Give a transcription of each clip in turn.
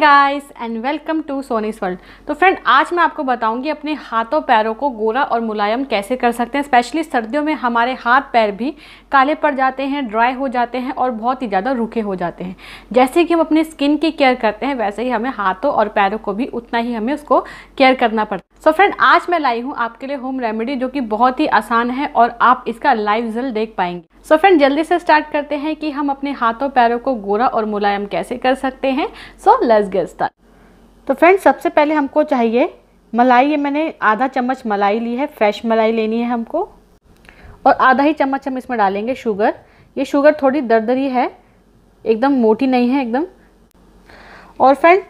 guys and welcome to Soni's world तो friend आज मैं आपको बताऊंगी अपने हाथों पैरों को गोरा और मुलायम कैसे कर सकते हैं स्पेशली सर्दियों में हमारे हाथ पैर भी काले पड़ जाते हैं ड्राई हो जाते हैं और बहुत ही ज़्यादा रूखे हो जाते हैं जैसे कि हम अपने स्किन की केयर करते हैं वैसे ही हमें हाथों और पैरों को भी उतना ही हमें उसको केयर करना पड़ता है सो so फ्रेंड आज मैं लाई हूँ आपके लिए होम रेमेडी जो कि बहुत ही आसान है और आप इसका लाइव रिजल्ट देख पाएंगे सो so फ्रेंड जल्दी से स्टार्ट करते हैं कि हम अपने हाथों पैरों को गोरा और मुलायम कैसे कर सकते हैं सो लेस गेट स्टार्ट तो फ्रेंड सबसे पहले हमको चाहिए मलाई ये मैंने आधा चम्मच मलाई ली है फ्रेश मलाई लेनी है हमको और आधा ही चम्मच हम इसमें डालेंगे शुगर ये शुगर थोड़ी दरदरी है एकदम मोटी नहीं है एकदम और friend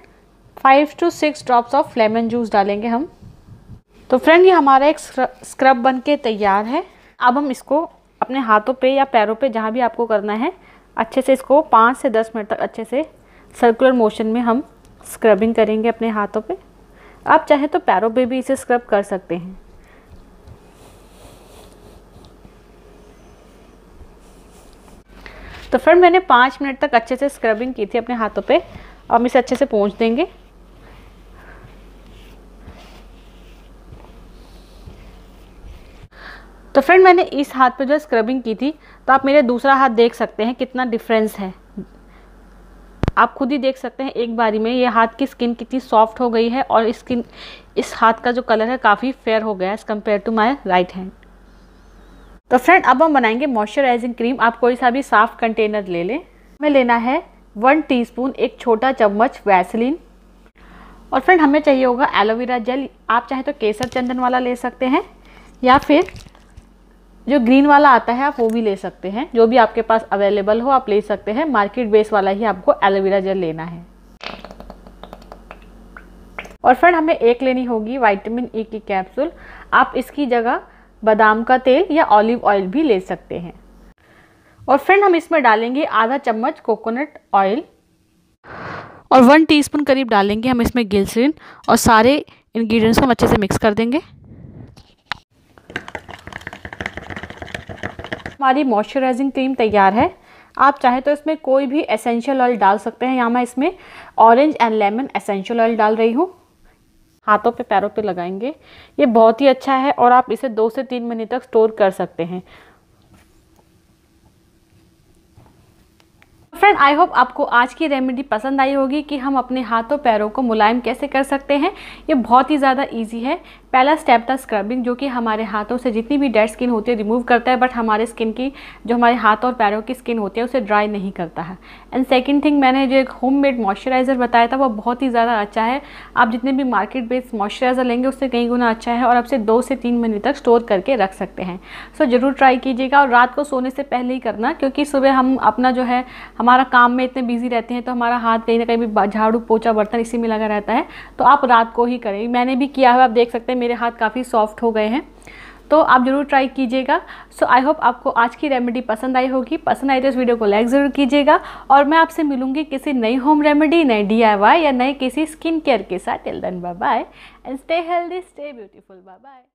five to six drops of lemon juice डालेंगे हम तो फ्रेंड ये हमारा एक स्क्रब बन के तैयार है अब हम इसको अपने हाथों पे या पैरों पे जहाँ भी आपको करना है अच्छे से इसको पाँच से दस मिनट तक अच्छे से सर्कुलर मोशन में हम स्क्रबिंग करेंगे अपने हाथों पे आप चाहे तो पैरों पे भी इसे स्क्रब कर सकते हैं तो फ्रेंड मैंने पाँच मिनट तक अच्छे से स्क्रबिंग की थी अपने हाथों पे अब इसे अच्छे से पहुँच देंगे तो फ्रेंड मैंने इस हाथ पर जो है स्क्रबिंग की थी तो आप मेरे दूसरा हाथ देख सकते हैं कितना डिफरेंस है आप खुद ही देख सकते हैं एक बारी में ये हाथ की स्किन कितनी सॉफ्ट हो गई है और स्किन इस हाथ का जो कलर है काफ़ी फेयर हो गया है as compare to my right hand तो फ्रेंड अब हम बनाएंगे मॉइस्चराइजिंग क्रीम आप कोई सा भी साफ कंटेनर ले लें हमें लेना है वन टीस्पून एक छोटा चम्मच वैसलिन और फ्रेंड हमें चाहिए होगा एलोवेरा जेल आप चाहे तो केसर चंदन वाला ले सकते हैं या फिर जो ग्रीन वाला आता है आप वो भी ले सकते हैं जो भी आपके पास अवेलेबल हो आप ले सकते हैं मार्केट बेस वाला ही आपको एलोवेरा जेल लेना है और फ्रेंड हमें एक लेनी होगी वाइटामिन ई e की कैप्सूल आप इसकी जगह बादाम का तेल या ऑलिव ऑयल भी ले सकते हैं और फ्रेंड हम इसमें डालेंगे आधा चम्मच कोकोनट ऑयल और वन टीस्पून करीब डालेंगे हम इसमें गिलसरीन और सारे इंग्रेडिएंट्स को हम अच्छे से मिक्स कर देंगे हमारी मॉइस्चराइजिंग क्रीम तैयार है आप चाहे तो इसमें कोई भी एसेंशियल ऑयल डाल सकते हैं या मैं इसमें orange and lemon essential oil डाल रही हूँ हाथों पे पैरों पे लगाएंगे ये बहुत ही अच्छा है और आप इसे दो से तीन महीने तक स्टोर कर सकते हैं फ्रेंड आई होप आपको आज की रेमेडी पसंद आई होगी कि हम अपने हाथों पैरों को मुलायम कैसे कर सकते हैं ये बहुत ही ज़्यादा ईजी है पहला स्टेप था स्क्रबिंग जो कि हमारे हाथों से जितनी भी डेड स्किन होती है रिमूव करता है बट हमारे स्किन की जो हमारे हाथ और पैरों की स्किन होती है उसे ड्राई नहीं करता है एंड सेकेंड थिंग मैंने जो एक होम मेड मॉइस्चराइज़र बताया था वो बहुत ही ज़्यादा अच्छा है आप जितने भी मार्केट बेस्ड मॉइस्चराइज़र लेंगे उससे कई गुना अच्छा है और आप दो से तीन महीने तक स्टोर करके रख सकते हैं सो so, ज़रूर ट्राई कीजिएगा और रात को सोने से पहले ही करना क्योंकि सुबह हम अपना जो है हमारा हमारा काम में इतने बिजी रहते हैं तो हमारा हाथ कहीं ना कहीं भी झाड़ू पोछा बर्तन इसी में लगा रहता है तो आप रात को ही करें मैंने भी किया हुआ आप देख सकते हैं मेरे हाथ काफ़ी सॉफ्ट हो गए हैं तो आप ज़रूर ट्राई कीजिएगा सो आई होप आपको आज की रेमेडी पसंद आई होगी पसंद आई तो इस वीडियो को लाइक ज़रूर कीजिएगा और मैं आपसे मिलूंगी किसी नई होम रेमेडी नए डी या नए किसी स्किन केयर के साथ till bye bye and stay healthy stay beautiful bye bye